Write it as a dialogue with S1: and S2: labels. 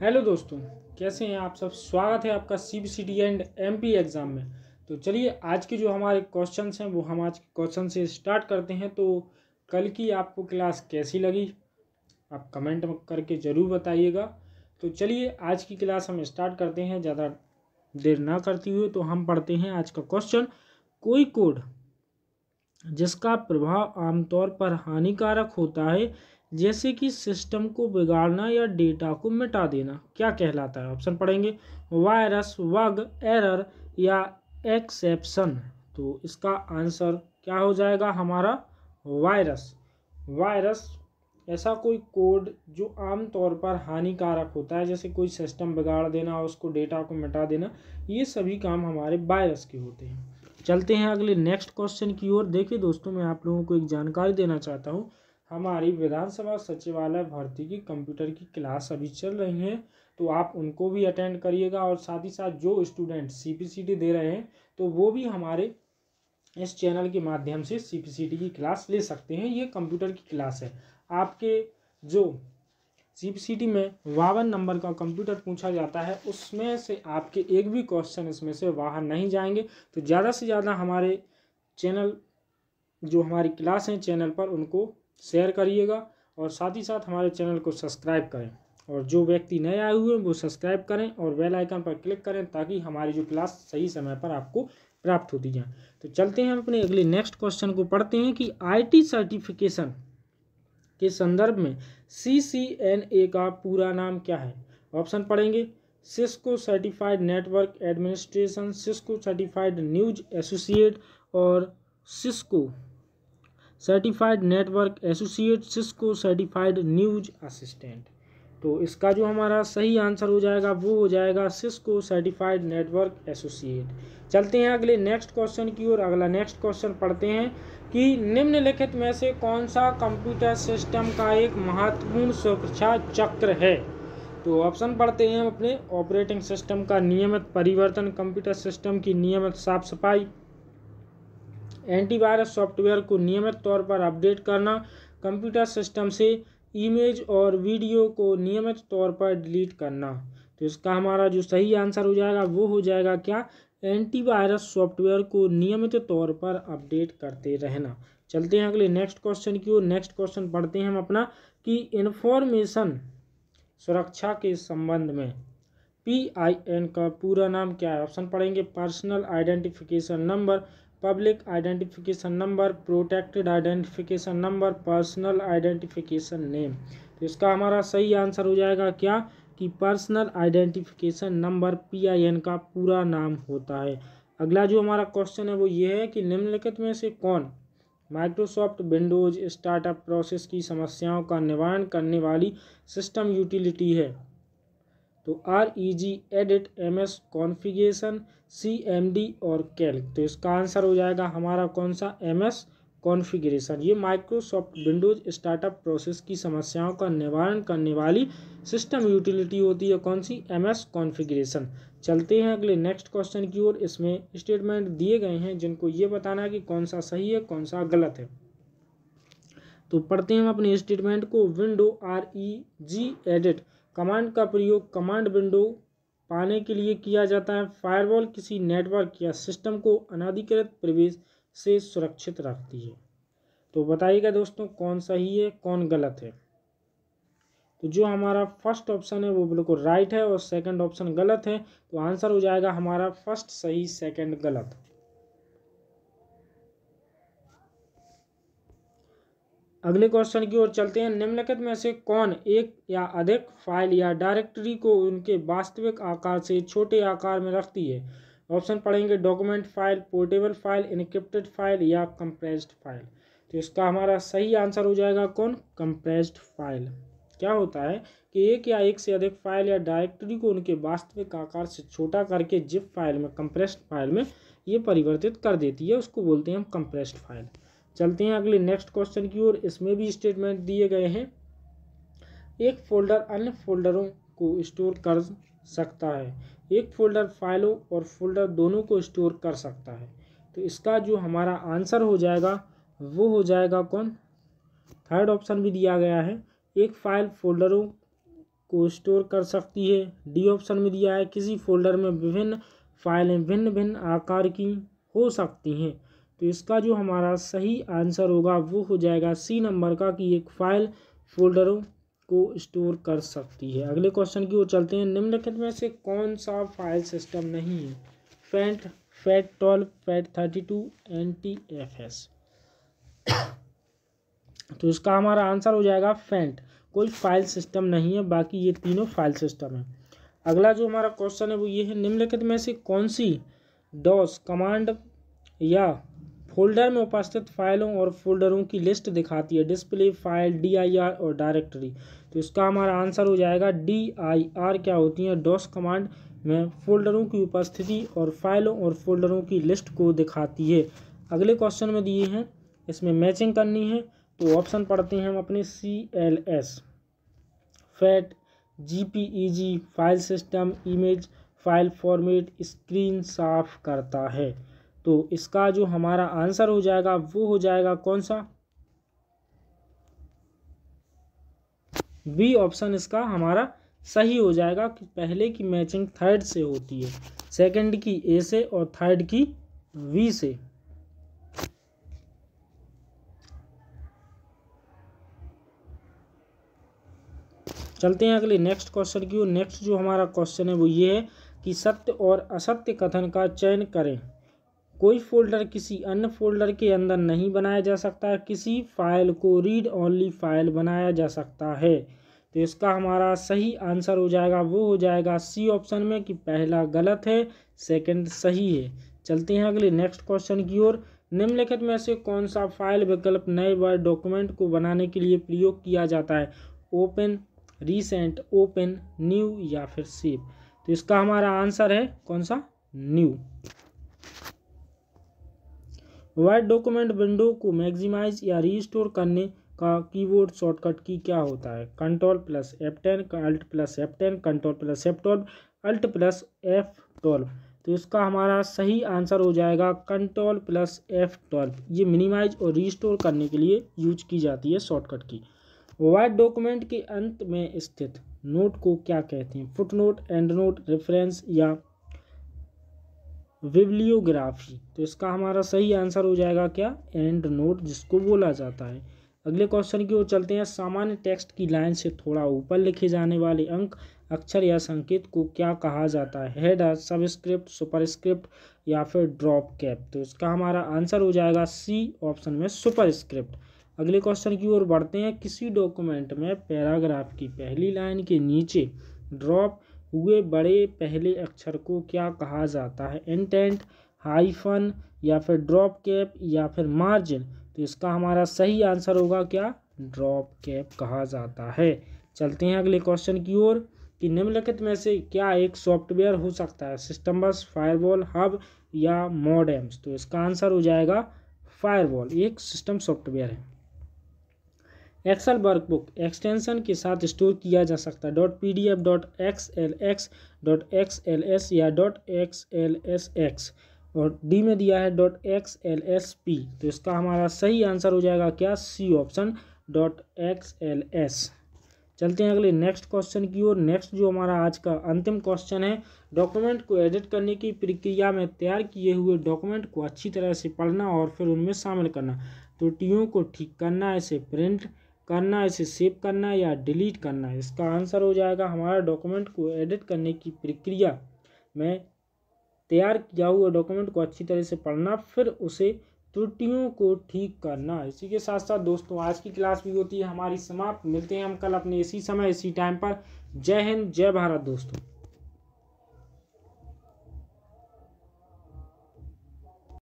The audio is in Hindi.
S1: हेलो दोस्तों कैसे हैं आप सब स्वागत है आपका C B C D and M P exam में तो चलिए आज के जो हमारे क्वेश्चन हैं वो हम आज क्वेश्चन से स्टार्ट करते हैं तो कल की आपको क्लास कैसी लगी आप कमेंट करके ज़रूर बताइएगा तो चलिए आज की क्लास हम स्टार्ट करते हैं ज़्यादा देर ना करती हुए तो हम पढ़ते हैं आज का क्वेश्चन कोई कोड जिसका प्रभाव आमतौर पर हानिकारक होता है जैसे कि सिस्टम को बिगाड़ना या डेटा को मिटा देना क्या कहलाता है ऑप्शन पढ़ेंगे वायरस वग एरर या एक्सेप्शन तो इसका आंसर क्या हो जाएगा हमारा वायरस वायरस ऐसा कोई कोड जो आम तौर पर हानिकारक होता है जैसे कोई सिस्टम बिगाड़ देना उसको डेटा को मिटा देना ये सभी काम हमारे वायरस के होते हैं चलते हैं अगले नेक्स्ट क्वेश्चन की ओर देखिए दोस्तों मैं आप लोगों को एक जानकारी देना चाहता हूँ हमारी विधानसभा सचिवालय भर्ती की कंप्यूटर की क्लास अभी चल रही हैं तो आप उनको भी अटेंड करिएगा और साथ ही साथ जो स्टूडेंट सी दे रहे हैं तो वो भी हमारे इस चैनल के माध्यम से सी की क्लास ले सकते हैं ये कंप्यूटर की क्लास है आपके जो सी में बावन नंबर का कंप्यूटर पूछा जाता है उसमें से आपके एक भी क्वेश्चन इसमें से बाहर नहीं जाएंगे तो ज़्यादा से ज़्यादा हमारे चैनल जो हमारी क्लास हैं चैनल पर उनको शेयर करिएगा और साथ ही साथ हमारे चैनल को सब्सक्राइब करें और जो व्यक्ति नए आए हुए हैं वो सब्सक्राइब करें और बेल आइकन पर क्लिक करें ताकि हमारी जो क्लास सही समय पर आपको प्राप्त होती जाए तो चलते हैं हम अपने अगले नेक्स्ट क्वेश्चन को पढ़ते हैं कि आईटी सर्टिफिकेशन के संदर्भ में सी सी एन ए का पूरा नाम क्या है ऑप्शन पढ़ेंगे Cisco certified network administration Cisco certified news associate और Cisco certified network associate Cisco certified news assistant तो इसका जो हमारा सही आंसर हो जाएगा वो हो जाएगा सिस्को सर्टिफाइड नेटवर्क एसोसिएट चलते हैं अगले नेक्स्ट क्वेश्चन की ओर अगला नेक्स्ट क्वेश्चन पढ़ते हैं कि निम्नलिखित में से कौन सा कंप्यूटर सिस्टम का एक महत्वपूर्ण सुरक्षा चक्र है तो ऑप्शन पढ़ते हैं हम अपने ऑपरेटिंग सिस्टम का नियमित परिवर्तन कंप्यूटर सिस्टम की नियमित साफ सफाई एंटीवायरस सॉफ्टवेयर को नियमित तौर पर अपडेट करना कंप्यूटर सिस्टम से इमेज और वीडियो को नियमित तौर पर डिलीट करना तो इसका हमारा जो सही आंसर हो जाएगा वो हो जाएगा क्या एंटीवायरस सॉफ्टवेयर को नियमित तौर पर अपडेट करते रहना चलते हैं अगले नेक्स्ट क्वेश्चन की ओर नेक्स्ट क्वेश्चन पढ़ते हैं हम अपना कि इन्फॉर्मेशन सुरक्षा के संबंध में पी आई एन का पूरा नाम क्या है ऑप्शन पढ़ेंगे personal identification number public identification number protected identification number personal identification name तो इसका हमारा सही आंसर हो जाएगा क्या कि personal identification number P I N का पूरा नाम होता है अगला जो हमारा क्वेश्चन है वो ये है कि निम्नलिखित में से कौन माइक्रोसॉफ्ट विंडोज स्टार्टअप प्रोसेस की समस्याओं का निवारण करने वाली सिस्टम यूटिलिटी है तो R E G edit M S configuration C M D और कैल्क तो इसका आंसर हो जाएगा हमारा कौन सा एम एस कॉन्फ़िगरेशन ये माइक्रोसॉफ्ट विंडोज स्टार्टअप प्रोसेस की समस्याओं का निवारण करने वाली सिस्टम यूटिलिटी होती है कौन सी एम एस कॉन्फ़िगरेशन चलते हैं अगले नेक्स्ट क्वेश्चन की ओर इसमें स्टेटमेंट दिए गए हैं जिनको ये बताना है कि कौन सा सही है कौन सा गलत है तो पढ़ते हैं हम अपने स्टेटमेंट को window R E G edit command का प्रयोग कमांड विंडो पाने के लिए किया जाता है फायरवॉल किसी नेटवर्क या सिस्टम को अनाधिकृत प्रवेश से सुरक्षित रखती है तो बताइएगा दोस्तों कौन सही है कौन गलत है तो जो हमारा फर्स्ट ऑप्शन है वो बिल्कुल राइट है और सेकंड ऑप्शन गलत है तो आंसर हो जाएगा हमारा फर्स्ट सही सेकंड गलत अगले क्वेश्चन की ओर चलते हैं निम्नलिखित में से कौन एक या अधिक फाइल या डायरेक्टरी को उनके वास्तविक आकार से छोटे आकार में रखती है ऑप्शन पढ़ेंगे document file portable file encrypted file या कंप्रेस्ड फाइल तो इसका हमारा सही आंसर हो जाएगा कौन कंप्रेस्ड फाइल क्या होता है कि एक या एक से अधिक फाइल या डायरेक्टरी को उनके वास्तविक आकार से छोटा करके जिप फाइल में कंप्रेस्ड फाइल में ये परिवर्तित कर देती है उसको बोलते हैं हम कंप्रेस्ड फाइल चलते हैं अगले नेक्स्ट क्वेश्चन की ओर इसमें भी स्टेटमेंट दिए गए हैं एक फोल्डर अन्य फोल्डरों को स्टोर कर सकता है एक फोल्डर फाइलों और फोल्डर दोनों को स्टोर कर सकता है तो इसका जो हमारा आंसर हो जाएगा वो हो जाएगा कौन थर्ड ऑप्शन भी दिया गया है एक फाइल फोल्डरों को स्टोर कर सकती है डी ऑप्शन में दिया है किसी फोल्डर में विभिन्न फाइलें भिन्न भिन्न आकार की हो सकती हैं तो इसका जो हमारा सही आंसर होगा वो हो जाएगा सी नंबर का कि एक फाइल फोल्डरों को स्टोर कर सकती है अगले क्वेश्चन की ओर चलते हैं निम्नलिखित में से कौन सा फाइल सिस्टम नहीं है FAT FAT twelve FAT thirty two N T F S तो इसका हमारा आंसर हो जाएगा फैंट कोई फाइल सिस्टम नहीं है बाकी ये तीनों फाइल सिस्टम है अगला जो हमारा क्वेश्चन है वो ये है निम्नलिखित में से कौन सी डॉस कमांड या फोल्डर में उपस्थित फाइलों और फोल्डरों की लिस्ट दिखाती है डिस्प्ले फाइल डी और डायरेक्टरी तो इसका हमारा आंसर हो जाएगा डी क्या होती है डॉस कमांड में फोल्डरों की उपस्थिति और फाइलों और फोल्डरों की लिस्ट को दिखाती है अगले क्वेश्चन में दिए हैं इसमें मैचिंग करनी है तो ऑप्शन पढ़ते हैं हम अपने C L S FAT G P E G file system image file format screen साफ करता है तो इसका जो हमारा आंसर हो जाएगा वो हो जाएगा कौन सा बी ऑप्शन इसका हमारा सही हो जाएगा कि पहले की मैचिंग थर्ड से होती है सेकंड की ए से और थर्ड की वी से चलते हैं अगले नेक्स्ट क्वेश्चन की ओर नेक्स्ट जो हमारा क्वेश्चन है वो ये है कि सत्य और असत्य कथन का चयन करें कोई फोल्डर किसी अन्य फोल्डर के अंदर नहीं बनाया जा सकता किसी फाइल को रीड ओनली फाइल बनाया जा सकता है तो इसका हमारा सही आंसर हो जाएगा वो हो जाएगा सी ऑप्शन में कि पहला गलत है सेकंड सही है चलते हैं अगले नेक्स्ट क्वेश्चन की ओर निम्नलिखित में से कौन सा फाइल विकल्प नए वर्ड डॉक्यूमेंट को बनाने के लिए प्रयोग किया जाता है ओपन रिसेंट ओपन न्यू या फिर सेव तो इसका हमारा आंसर है कौन सा न्यू वाइट डॉक्यूमेंट विंडो को मैक्सिमाइज या रीस्टोर करने का कीबोर्ड शॉर्टकट की क्या होता है control plus F ten Alt plus F ten control plus F twelve Alt plus F twelve तो इसका हमारा सही आंसर हो जाएगा कंट्रोल प्लस एफ ट्वेल्व ये मिनिमाइज और रिस्टोर करने के लिए यूज की जाती है शॉर्टकट की वाइट डॉक्यूमेंट के अंत में स्थित नोट को क्या कहते हैं footnote endnote reference या विब्लियोग्राफी तो इसका हमारा सही आंसर हो जाएगा क्या एंड नोट जिसको बोला जाता है अगले क्वेश्चन की ओर चलते हैं सामान्य टेक्स्ट की लाइन से थोड़ा ऊपर लिखे जाने वाले अंक अक्षर या संकेत को क्या कहा जाता है हेड सबस्क्रिप्ट सुपरस्क्रिप्ट या फिर ड्रॉप कैप तो इसका हमारा आंसर हो जाएगा सी ऑप्शन में सुपरस्क्रिप्ट अगले क्वेश्चन की ओर बढ़ते हैं किसी डॉक्यूमेंट में पैराग्राफ की पहली लाइन के नीचे ड्रॉप हुए बड़े पहले अक्षर को क्या कहा जाता है इंटेंट हाइफन या फिर ड्रॉप कैप या फिर मार्जिन तो इसका हमारा सही आंसर होगा क्या ड्रॉप कैप कहा जाता है चलते हैं अगले क्वेश्चन की ओर कि निम्नलिखित में से क्या एक सॉफ्टवेयर हो सकता है सिस्टम बस फायरवॉल हब या मॉडेम्स तो इसका आंसर हो जाएगा फायरवॉल एक सिस्टम सॉफ्टवेयर है एक्सल वर्कबुक एक्सटेंशन के साथ स्टोर किया जा सकता है dot P D F dot X L X dot X L S या dot X L S X और डी में दिया है dot X L S P तो इसका हमारा सही आंसर हो जाएगा क्या C option dot X L S चलते हैं अगले नेक्स्ट क्वेश्चन की ओर नेक्स्ट जो हमारा आज का अंतिम क्वेश्चन है डॉक्यूमेंट को एडिट करने की प्रक्रिया में तैयार किए हुए डॉक्यूमेंट को अच्छी तरह से पढ़ना और फिर उनमें शामिल करना त्रुटियों तो को ठीक करना इसे प्रिंट करना है इसे सेव करना है या डिलीट करना है इसका आंसर हो जाएगा हमारा डॉक्यूमेंट को एडिट करने की प्रक्रिया में तैयार किया हुआ डॉक्यूमेंट को अच्छी तरह से पढ़ना फिर उसे त्रुटियों को ठीक करना इसी के साथ साथ दोस्तों आज की क्लास भी होती है हमारी समाप्त मिलते हैं हम कल अपने इसी समय इसी टाइम पर जय हिंद जय भारत दोस्तों